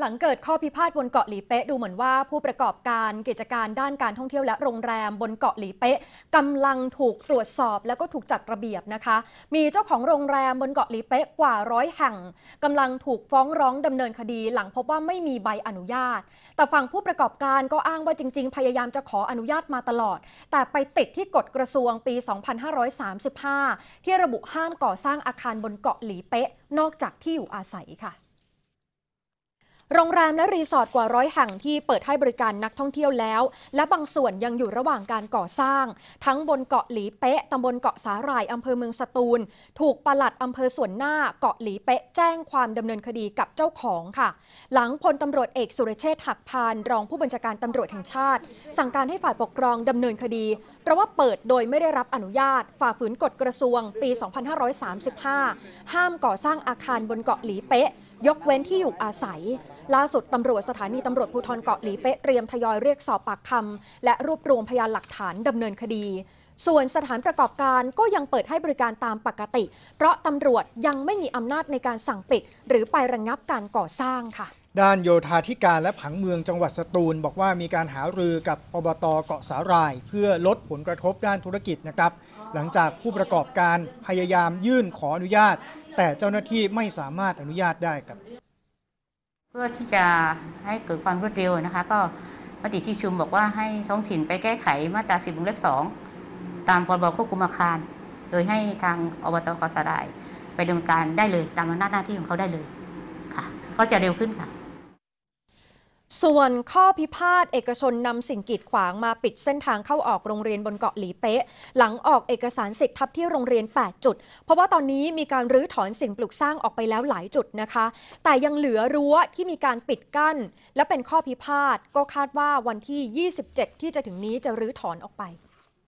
หลังเกิดข้อพิพาทบนเกาะหลีเป๊ะดูเหมือนว่า ผู้ประกอบการกิจการด้านการท่องเที่ยว และโรงแรมบนเกาะหลีเป๊ะกำลังถูกตรวจสอบแล้วก็ถูกจัดระเบียบนะคะ มีเจ้าของโรงแรมบนเกาะหลีเป๊ะกว่าร้อยแห่งกำลังถูกฟ้องร้องดำเนินคดี หลังพบว่าไม่มีใบอนุญาตแต่ฝั่งผู้ประกอบการก็อ้างว่าจริง ๆ พยายามจะขออนุญาตมาตลอด แต่ไปติดที่กฎกระทรวงปี 2535 ที่ระบุห้ามก่อสร้างอาคารบนเกาะหลีเป๊ะนอกจากที่อยู่อาศัยค่ะโรงแรมและรีสอร์ทกว่าร้อยแห่งที่เปิดให้บริการนักท่องเที่ยวแล้ว และบางส่วนยังอยู่ระหว่างการก่อสร้าง ทั้งบนเกาะหลีเป๊ะตำบลเกาะสาหร่ายอำเภอเมืองสตูล ถูกปลัดอำเภอส่วนหน้าเกาะหลีเป๊ะแจ้งความดำเนินคดีกับเจ้าของค่ะ หลังพลตำรวจเอกสุรเชษฐ์หักพานรองผู้บัญชาการตำรวจแห่งชาติ สั่งการให้ฝ่ายปกครองดำเนินคดีเพราะว่าเปิดโดยไม่ได้รับอนุญาต ฝ่าฝืนกฎกระทรวงปี 2535 ห้ามก่อสร้างอาคารบนเกาะหลีเป๊ะยกเว้นที่อยู่อาศัย ล่าสุดตำรวจสถานีตำรวจภูธรเกาะหลีเป๊ะเตรียมทยอยเรียกสอบปากคำและรวบรวมพยานหลักฐานดำเนินคดี ส่วนสถานประกอบการก็ยังเปิดให้บริการตามปกติ เพราะตำรวจยังไม่มีอำนาจในการสั่งปิด หรือไประงงับการก่อสร้างค่ะ ด้านโยธาธิการและผังเมืองจังหวัดสตูล บอกว่ามีการหารือกับอบตเกาะสาราย เพื่อลดผลกระทบด้านธุรกิจนะครับ หลังจากผู้ประกอบการพยายามยื่นขออนุญาตแต่เจ้าหน้าที่ไม่สามารถอนุญาตได้ครับ เพื่อที่จะให้เกิดความรวดเร็วนะคะ ก็มติที่ชุมบอกว่าให้ท้องถิ่นไปแก้ไขมาตรา10วงเล็บ2ตามพรบควบคุมอาคาร โดยให้ทางอบตกสราย ไปดำเนินการได้เลยตามอำนาจหน้าที่ของเขาได้เลย ค่ะ ก็จะเร็วขึ้นค่ะส่วนข้อพิพาทเอกชนนำสิ่งกีดขวางมาปิด เส้นทางเข้าออกโรงเรียนบนเกาะหลีเป๊ะ หลังออกเอกสารสิทธิ์ทับที่โรงเรียน8จุดเพราะว่าตอนนี้มีการรื้อถอนสิ่งปลูกสร้างออกไปแล้วหลายจุดนะคะ แต่ยังเหลือรั้วที่มีการปิดกั้น และเป็นข้อพิพาทก็คาดว่าวันที่ 27 ที่จะถึงนี้จะรื้อถอนออกไป